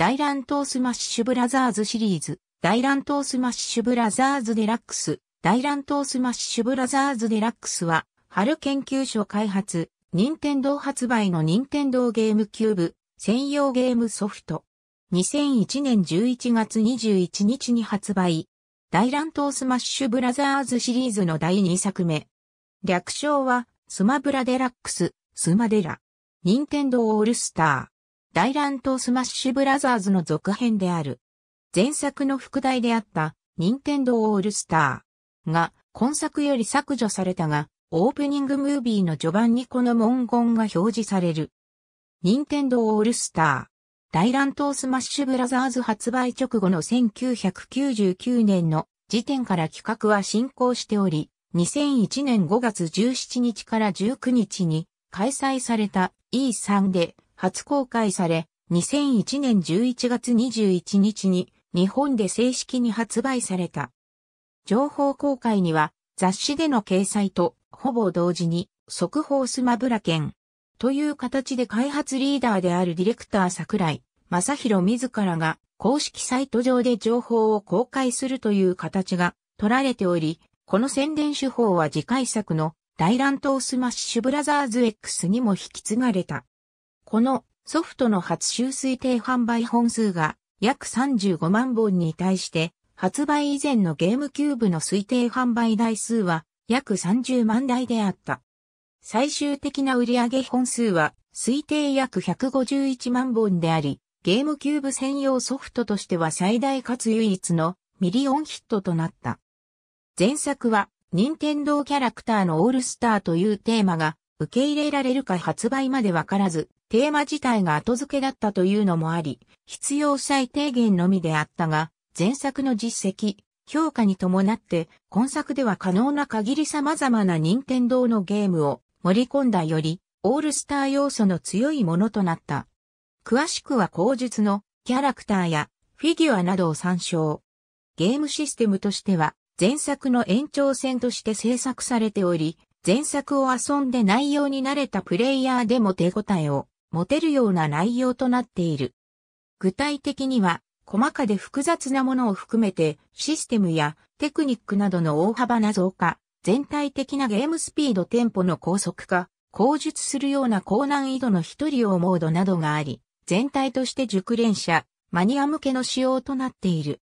大乱闘スマッシュブラザーズシリーズ、大乱闘スマッシュブラザーズデラックス、大乱闘スマッシュブラザーズデラックスは、春研究所開発、任天堂発売の任天堂ゲームキューブ、専用ゲームソフト。2001年11月21日に発売。大乱闘スマッシュブラザーズシリーズの第2作目。略称は、スマブラデラックス、スマデラ。任天堂オールスター。大乱闘スマッシュブラザーズの続編である。前作の副題であった、ニンテンドーオールスターが、今作より削除されたが、オープニングムービーの序盤にこの文言が表示される。ニンテンドーオールスター。大乱闘スマッシュブラザーズ発売直後の1999年の時点から企画は進行しており、2001年5月17日から19日に開催された E3 で初公開され、2001年11月21日に日本で正式に発売された。情報公開には雑誌での掲載とほぼ同時に速報スマブラ券という形で開発リーダーであるディレクター桜井正宏自らが公式サイト上で情報を公開するという形が取られており、この宣伝手法は次回作の大乱闘スマッシュブラザーズ X にも引き継がれた。このソフトの初週推定販売本数が約35万本に対して、発売以前のゲームキューブの推定販売台数は約30万台であった。最終的な売上本数は推定約151万本であり、ゲームキューブ専用ソフトとしては最大かつ唯一のミリオンヒットとなった。前作は、任天堂キャラクターのオールスターというテーマが受け入れられるか発売までわからず、テーマ自体が後付けだったというのもあり、必要最低限のみであったが、前作の実績、評価に伴って、今作では可能な限り様々な任天堂のゲームを盛り込んだより、オールスター要素の強いものとなった。詳しくは口述のキャラクターやフィギュアなどを参照。ゲームシステムとしては、前作の延長線として制作されており、前作を遊んで内容に慣れたプレイヤーでも手応えを持てるような内容となっている。具体的には、細かで複雑なものを含めてシステムやテクニックなどの大幅な増加、全体的なゲームスピードテンポの高速化、口述するような高難易度の一人用モードなどがあり、全体として熟練者、マニア向けの仕様となっている。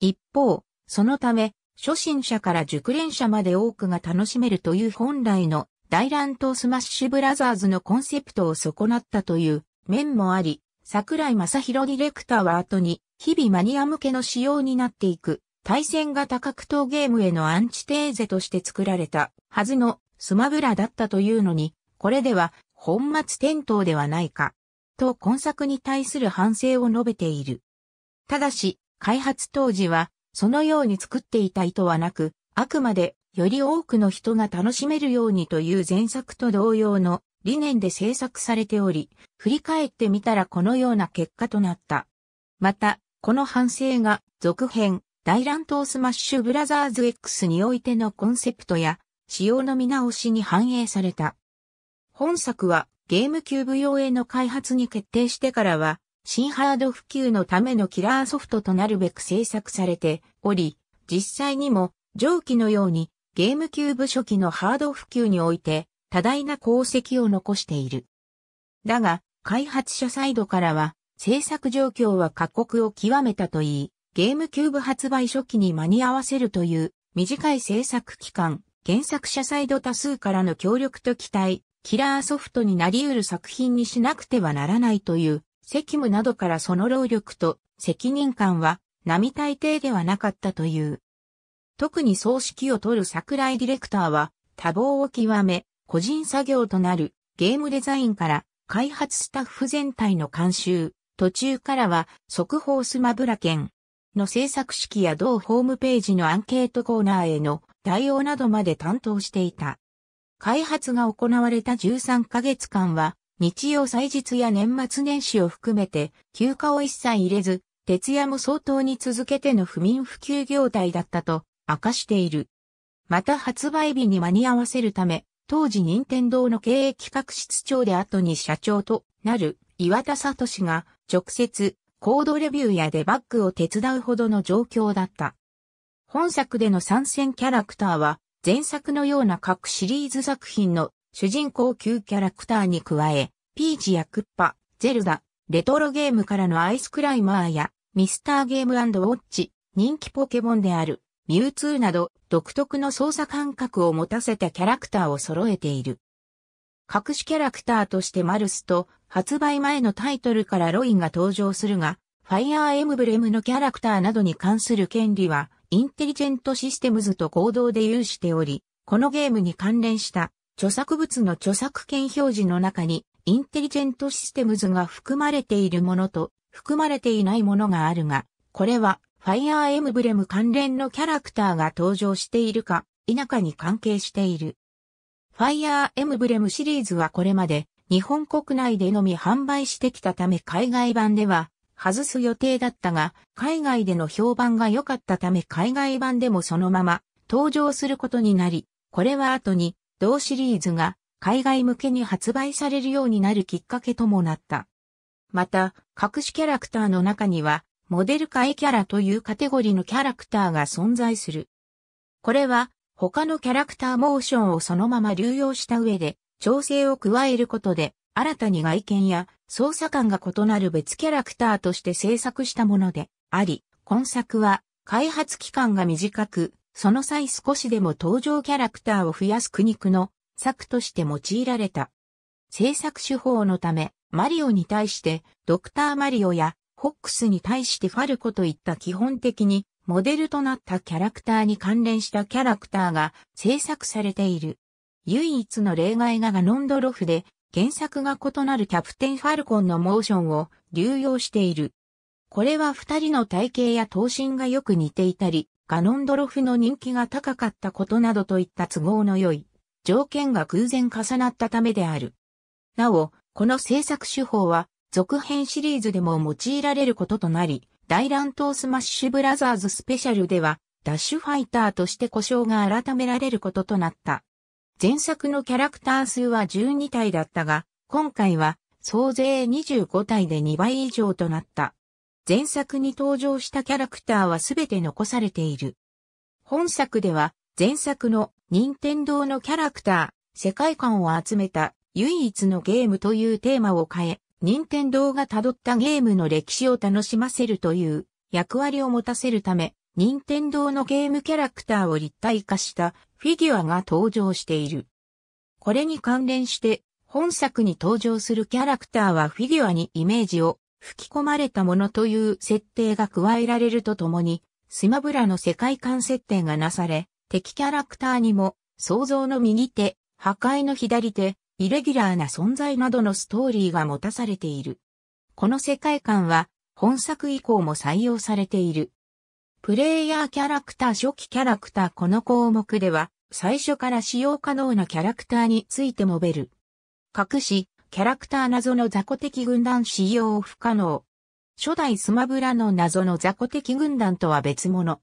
一方、そのため、初心者から熟練者まで多くが楽しめるという本来の大乱闘スマッシュブラザーズのコンセプトを損なったという面もあり、桜井正宏ディレクターは後に日々マニア向けの仕様になっていく対戦型格闘ゲームへのアンチテーゼとして作られたはずのスマブラだったというのに、これでは本末転倒ではないか、と今作に対する反省を述べている。ただし、開発当時はそのように作っていた意図はなく、あくまでより多くの人が楽しめるようにという前作と同様の理念で制作されており、振り返ってみたらこのような結果となった。また、この反省が続編、大乱闘スマッシュブラザーズ X においてのコンセプトや仕様の見直しに反映された。本作はゲームキューブ用への開発に決定してからは新ハード普及のためのキラーソフトとなるべく制作されており、実際にも上記のようにゲームキューブ初期のハード普及において多大な功績を残している。だが、開発者サイドからは制作状況は過酷を極めたといい、ゲームキューブ発売初期に間に合わせるという短い制作期間、原作者サイド多数からの協力と期待、キラーソフトになり得る作品にしなくてはならないという責務などからその労力と責任感は並大抵ではなかったという。特に葬式を取る桜井ディレクターは多忙を極め、個人作業となるゲームデザインから開発スタッフ全体の監修、途中からは速報スマブラ券の制作式や同ホームページのアンケートコーナーへの対応などまで担当していた。開発が行われた13ヶ月間は日曜祭日や年末年始を含めて休暇を一切入れず、徹夜も相当に続けての不眠不休業態だったと明かしている。また発売日に間に合わせるため、当時任天堂の経営企画室長で後に社長となる岩田聡が直接コードレビューやデバッグを手伝うほどの状況だった。本作での参戦キャラクターは前作のような各シリーズ作品の主人公級キャラクターに加え、ピーチやクッパ、ゼルダ、レトロゲームからのアイスクライマーや、ミスターゲームウォッチ、人気ポケモンである、ミュウツーなど、独特の操作感覚を持たせたキャラクターを揃えている。隠しキャラクターとしてマルスと、発売前のタイトルからロインが登場するが、ファイアーエムブレムのキャラクターなどに関する権利は、インテリジェントシステムズと合同で有しており、このゲームに関連した著作物の著作権表示の中に、インテリジェントシステムズが含まれているものと、含まれていないものがあるが、これは、ファイアーエムブレム関連のキャラクターが登場しているか、否かに関係している。ファイアーエムブレムシリーズはこれまで、日本国内でのみ販売してきたため海外版では、外す予定だったが、海外での評判が良かったため海外版でもそのまま登場することになり、これは後に同シリーズが海外向けに発売されるようになるきっかけともなった。また、隠しキャラクターの中には、モデル界キャラというカテゴリのキャラクターが存在する。これは、他のキャラクターモーションをそのまま流用した上で、調整を加えることで、新たに外見や操作感が異なる別キャラクターとして制作したものであり、今作は開発期間が短く、その際少しでも登場キャラクターを増やす苦肉の策として用いられた。制作手法のため、マリオに対してドクターマリオやホックスに対してファルコといった基本的にモデルとなったキャラクターに関連したキャラクターが制作されている。唯一の例外がガノンドロフで原作が異なるキャプテンファルコンのモーションを流用している。これは二人の体型や頭身がよく似ていたり、ガノンドロフの人気が高かったことなどといった都合の良い条件が偶然重なったためである。なお、この制作手法は続編シリーズでも用いられることとなり、大乱闘スマッシュブラザーズスペシャルではダッシュファイターとして故障が改められることとなった。前作のキャラクター数は12体だったが、今回は総勢25体で2倍以上となった。前作に登場したキャラクターはすべて残されている。本作では前作の任天堂のキャラクター、世界観を集めた唯一のゲームというテーマを変え、任天堂が辿ったゲームの歴史を楽しませるという役割を持たせるため、任天堂のゲームキャラクターを立体化したフィギュアが登場している。これに関連して、本作に登場するキャラクターはフィギュアにイメージを吹き込まれたものという設定が加えられるとともに、スマブラの世界観設定がなされ、敵キャラクターにも、創造の右手、破壊の左手、イレギュラーな存在などのストーリーが持たされている。この世界観は、本作以降も採用されている。プレイヤーキャラクター初期キャラクターこの項目では、最初から使用可能なキャラクターについて述べる。隠し、キャラクター謎の雑魚敵軍団使用不可能。初代スマブラの謎の雑魚敵軍団とは別物。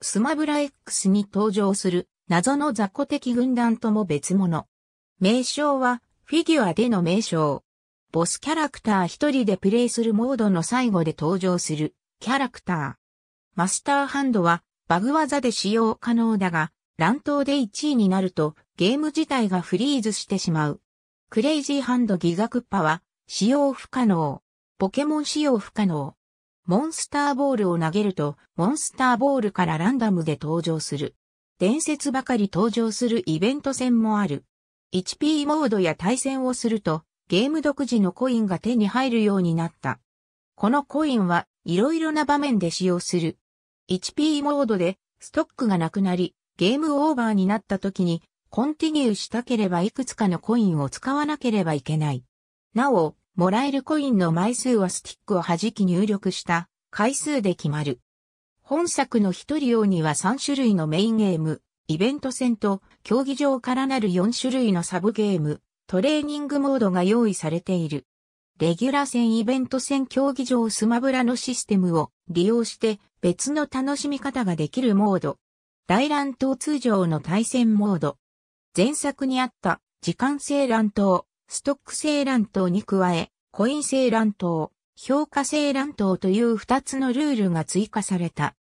スマブラ X に登場する謎の雑魚敵軍団とも別物。名称はフィギュアでの名称。ボスキャラクター一人でプレイするモードの最後で登場するキャラクター。マスターハンドはバグ技で使用可能だが、乱闘で1位になるとゲーム自体がフリーズしてしまう。クレイジーハンドギガクッパは、使用不可能。ポケモン使用不可能。モンスターボールを投げると、モンスターボールからランダムで登場する。伝説ばかり登場するイベント戦もある。1P モードや対戦をすると、ゲーム独自のコインが手に入るようになった。このコインはいろいろな場面で使用する。1P モードでストックがなくなり、ゲームオーバーになった時にコンティニューしたければいくつかのコインを使わなければいけない。なお、もらえるコインの枚数はスティックを弾き入力した回数で決まる。本作の一人用には3種類のメインゲーム、イベント戦と競技場からなる4種類のサブゲーム、トレーニングモードが用意されている。レギュラー戦イベント戦競技場スマブラのシステムを利用して別の楽しみ方ができるモード。大乱闘通常の対戦モード。前作にあった時間性乱闘、ストック性乱闘に加え、コイン性乱闘、評価性乱闘という二つのルールが追加された。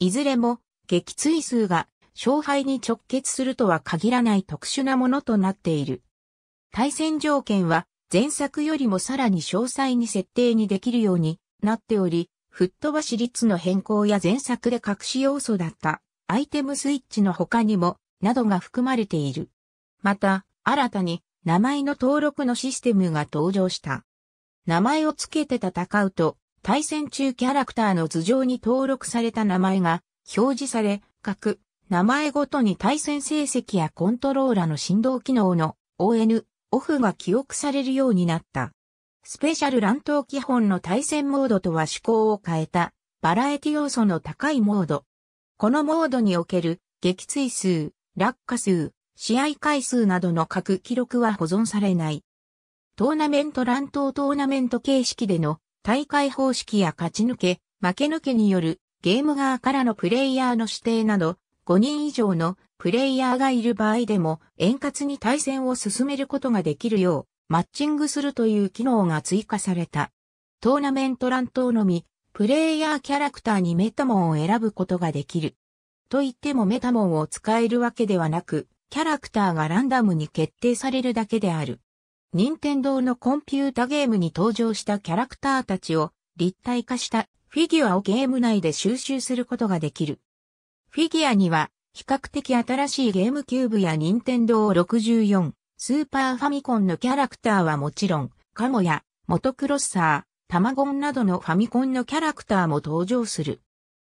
いずれも、撃墜数が勝敗に直結するとは限らない特殊なものとなっている。対戦条件は前作よりもさらに詳細に設定にできるようになっており、吹っ飛ばし率の変更や前作で隠し要素だったアイテムスイッチの他にも、などが含まれている。また、新たに名前の登録のシステムが登場した。名前を付けて戦うと、対戦中キャラクターの頭上に登録された名前が表示され、各名前ごとに対戦成績やコントローラーの振動機能の ON、OFF が記憶されるようになった。スペシャル乱闘基本の対戦モードとは趣向を変えた、バラエティ要素の高いモード。このモードにおける、撃墜数、落下数、試合回数などの各記録は保存されない。トーナメント乱闘トーナメント形式での大会方式や勝ち抜け、負け抜けによるゲーム側からのプレイヤーの指定など、5人以上のプレイヤーがいる場合でも円滑に対戦を進めることができるよう、マッチングするという機能が追加された。トーナメント乱闘のみ、プレイヤーキャラクターにメタモンを選ぶことができる。と言ってもメタモンを使えるわけではなく、キャラクターがランダムに決定されるだけである。任天堂のコンピュータゲームに登場したキャラクターたちを立体化したフィギュアをゲーム内で収集することができる。フィギュアには比較的新しいゲームキューブや任天堂64、スーパーファミコンのキャラクターはもちろん、カモやモトクロッサー、タマゴンなどのファミコンのキャラクターも登場する。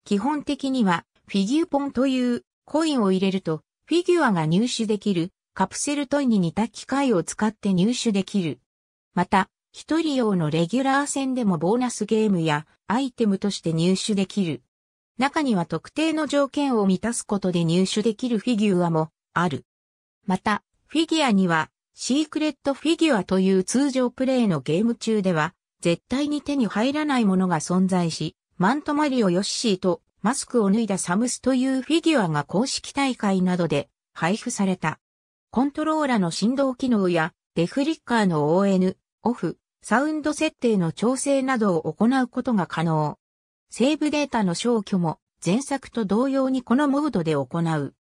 基本的にはフィギュポンというコインを入れるとフィギュアが入手できるカプセルトイに似た機械を使って入手できる。また、一人用のレギュラー戦でもボーナスゲームやアイテムとして入手できる。中には特定の条件を満たすことで入手できるフィギュアもある。また、フィギュアにはシークレットフィギュアという通常プレイのゲーム中では絶対に手に入らないものが存在し、マントマリオヨッシーとマスクを脱いだサムスというフィギュアが公式大会などで配布された。コントローラの振動機能やデフリッカーの ON、オフ、サウンド設定の調整などを行うことが可能。セーブデータの消去も前作と同様にこのモードで行う。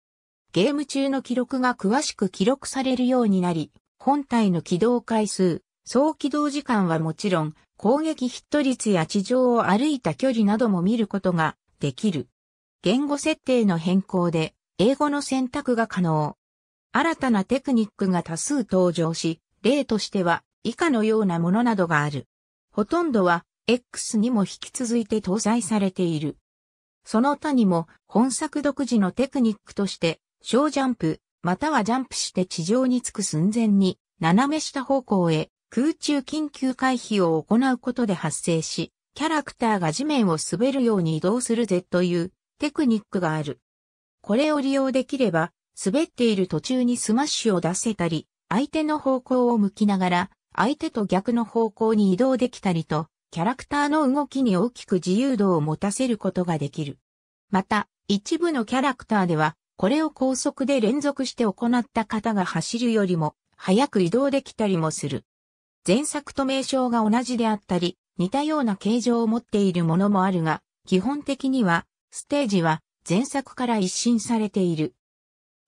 ゲーム中の記録が詳しく記録されるようになり、本体の起動回数、総起動時間はもちろん、攻撃ヒット率や地上を歩いた距離なども見ることができる。言語設定の変更で、英語の選択が可能。新たなテクニックが多数登場し、例としては、以下のようなものなどがある。ほとんどは、X にも引き続いて搭載されている。その他にも、本作独自のテクニックとして、小ジャンプ、またはジャンプして地上に着く寸前に、斜め下方向へ、空中緊急回避を行うことで発生し、キャラクターが地面を滑るように移動するぜというテクニックがある。これを利用できれば、滑っている途中にスマッシュを出せたり、相手の方向を向きながら、相手と逆の方向に移動できたりと、キャラクターの動きに大きく自由度を持たせることができる。また、一部のキャラクターでは、これを高速で連続して行った方が走るよりも、早く移動できたりもする。前作と名称が同じであったり、似たような形状を持っているものもあるが、基本的には、ステージは前作から一新されている。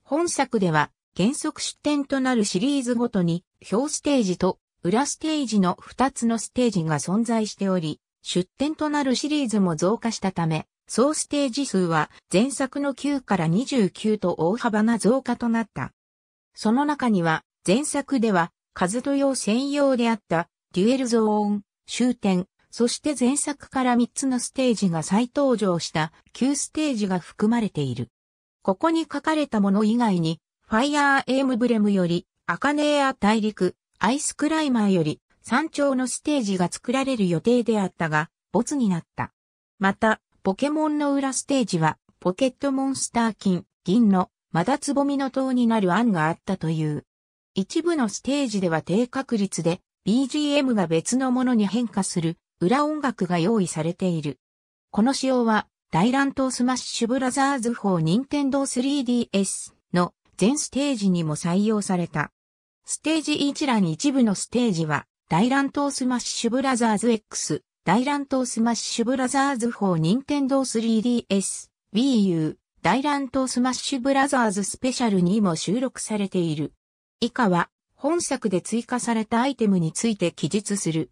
本作では、原則出展となるシリーズごとに、表ステージと裏ステージの2つのステージが存在しており、出展となるシリーズも増加したため、総ステージ数は前作の9から29と大幅な増加となった。その中には、前作では、カズト用専用であった、デュエルゾーン、終点、そして前作から3つのステージが再登場した旧ステージが含まれている。ここに書かれたもの以外に、ファイヤーエムブレムより、アカネア大陸、アイスクライマーより、山頂のステージが作られる予定であったが、ボツになった。また、ポケモンの裏ステージは、ポケットモンスター金、銀の、まだつぼみの塔になる案があったという。一部のステージでは低確率で、BGM が別のものに変化する裏音楽が用意されている。この仕様は、大乱闘スマッシュブラザーズ4任天堂 3DS の全ステージにも採用された。ステージ一覧一部のステージは、大乱闘スマッシュブラザーズ X、大乱闘スマッシュブラザーズ4任天堂 3DS、Wii U、大乱闘スマッシュブラザーズスペシャルにも収録されている。以下は本作で追加されたアイテムについて記述する。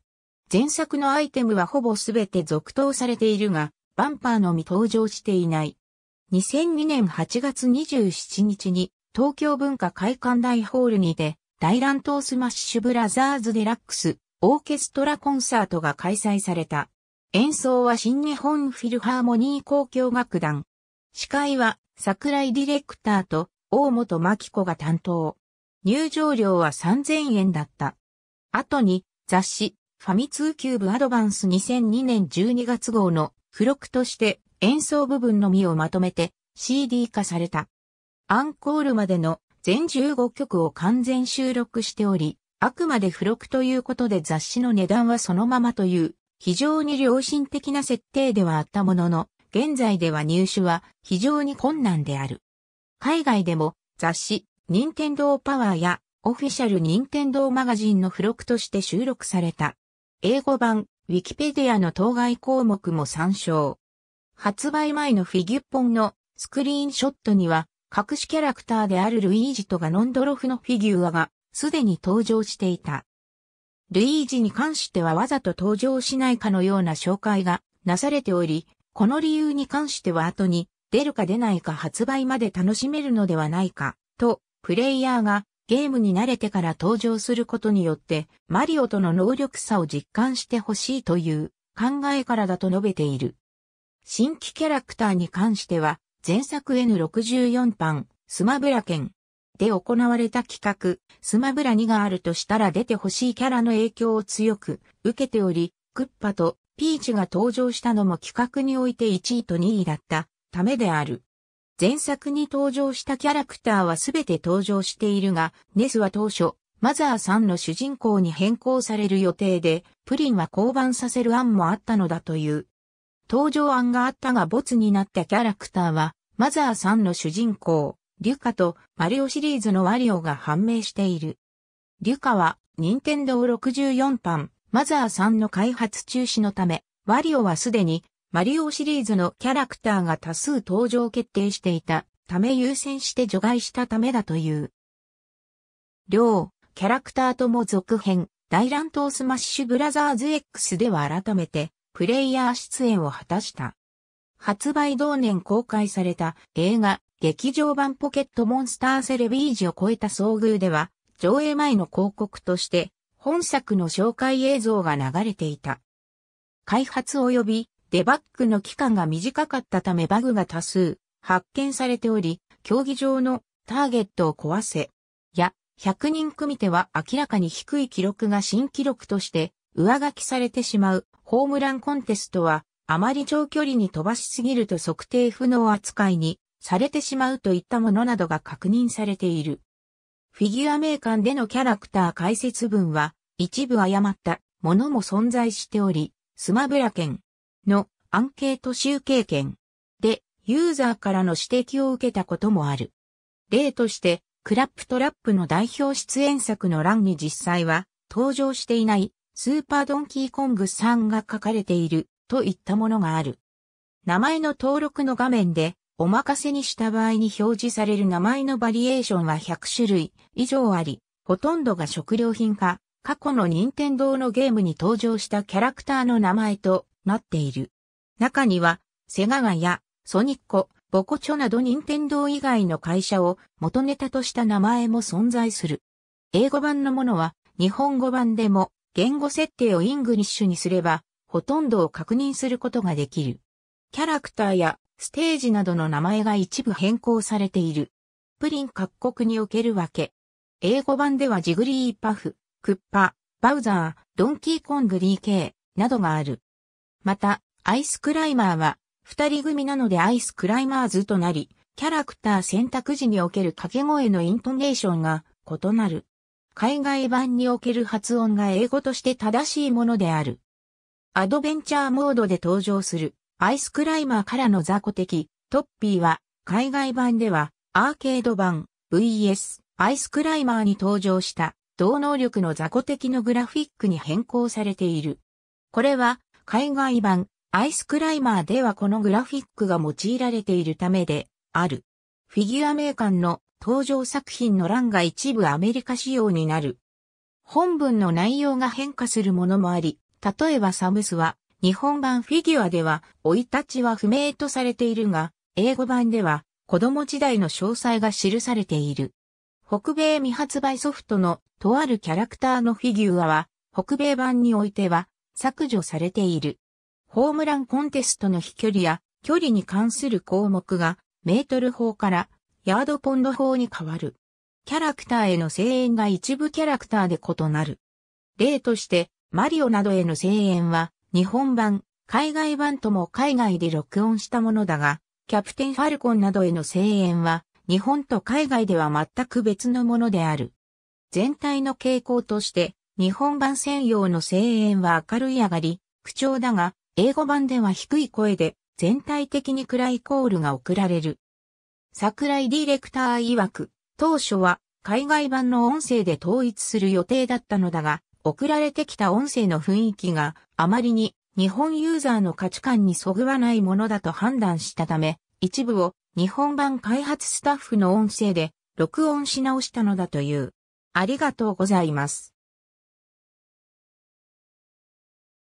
前作のアイテムはほぼすべて続投されているが、バンパーのみ登場していない。2002年8月27日に東京文化会館大ホールにて大乱闘スマッシュブラザーズデラックスオーケストラコンサートが開催された。演奏は新日本フィルハーモニー交響楽団。司会は桜井ディレクターと大本牧子が担当。入場料は3000円だった。後に雑誌ファミ通キューブアドバンス2002年12月号の付録として演奏部分のみをまとめて CD 化された。アンコールまでの全15曲を完全収録しており、あくまで付録ということで雑誌の値段はそのままという、非常に良心的な設定ではあったものの、現在では入手は非常に困難である。海外でも雑誌任天堂パワーやオフィシャル任天堂マガジンの付録として収録された。英語版、ウィキペディアの当該項目も参照。発売前のフィギュポンのスクリーンショットには、隠しキャラクターであるルイージとガノンドロフのフィギュアがすでに登場していた。ルイージに関してはわざと登場しないかのような紹介がなされており、この理由に関しては後に出るか出ないか発売まで楽しめるのではないかとプレイヤーがゲームに慣れてから登場することによって、マリオとの能力差を実感してほしいという考えからだと述べている。新規キャラクターに関しては、前作 N64 版、スマブラ剣で行われた企画、スマブラ2があるとしたら出てほしいキャラの影響を強く受けており、クッパとピーチが登場したのも企画において1位と2位だったためである。前作に登場したキャラクターはすべて登場しているが、ネスは当初、マザーさんの主人公に変更される予定で、プリンは降板させる案もあったのだという。登場案があったが没になったキャラクターは、マザーさんの主人公、リュカとマリオシリーズのワリオが判明している。リュカは、ニンテンドー64版、マザーさんの開発中止のため、ワリオはすでにマリオシリーズのキャラクターが多数登場決定していたため優先して除外したためだという。両、キャラクターとも続編、大乱闘スマッシュブラザーズ X では改めて、プレイヤー出演を果たした。発売同年公開された映画、劇場版ポケットモンスターセレビージを超えた遭遇では、上映前の広告として、本作の紹介映像が流れていた。開発及びデバッグの期間が短かったためバグが多数発見されており、競技場のターゲットを壊せ、や、100人組手は明らかに低い記録が新記録として上書きされてしまうホームランコンテストはあまり長距離に飛ばしすぎると測定不能扱いにされてしまうといったものなどが確認されている。フィギュア名ーでのキャラクター解説文は一部誤ったものも存在しており、スマブラ県のアンケート集計権でユーザーからの指摘を受けたこともある。例として、クラップトラップの代表出演作の欄に実際は登場していないスーパードンキーコングさんが書かれているといったものがある。名前の登録の画面でお任せにした場合に表示される名前のバリエーションは100種類以上あり、ほとんどが食料品か、過去の任天堂のゲームに登場したキャラクターの名前となっている。中には、セガガやソニッコ、ボコチョなど任天堂以外の会社を元ネタとした名前も存在する。英語版のものは日本語版でも言語設定をイングリッシュにすればほとんどを確認することができる。キャラクターやステージなどの名前が一部変更されている。プリン各国におけるわけ。英語版ではジグリーパフ、クッパ、バウザー、ドンキーコングリー系などがある。また、アイスクライマーは、二人組なのでアイスクライマーズとなり、キャラクター選択時における掛け声のイントネーションが異なる。海外版における発音が英語として正しいものである。アドベンチャーモードで登場するアイスクライマーからの雑魚的トッピーは海外版ではアーケード版 VS アイスクライマーに登場した同能力の雑魚的のグラフィックに変更されている。これは海外版、アイスクライマーではこのグラフィックが用いられているためで、ある。フィギュアメーカーの登場作品の欄が一部アメリカ仕様になる。本文の内容が変化するものもあり、例えばサムスは、日本版フィギュアでは、老い立ちは不明とされているが、英語版では、子供時代の詳細が記されている。北米未発売ソフトのとあるキャラクターのフィギュアは、北米版においては、削除されている。ホームランコンテストの飛距離や距離に関する項目がメートル法からヤードポンド法に変わる。キャラクターへの声援が一部キャラクターで異なる。例として、マリオなどへの声援は、日本版、海外版とも海外で録音したものだが、キャプテンファルコンなどへの声援は、日本と海外では全く別のものである。全体の傾向として、日本版専用の声援は明るい上がり、口調だが、英語版では低い声で、全体的に暗いコールが送られる。桜井ディレクター曰く、当初は海外版の音声で統一する予定だったのだが、送られてきた音声の雰囲気があまりに日本ユーザーの価値観にそぐわないものだと判断したため、一部を日本版開発スタッフの音声で録音し直したのだという。ありがとうございます。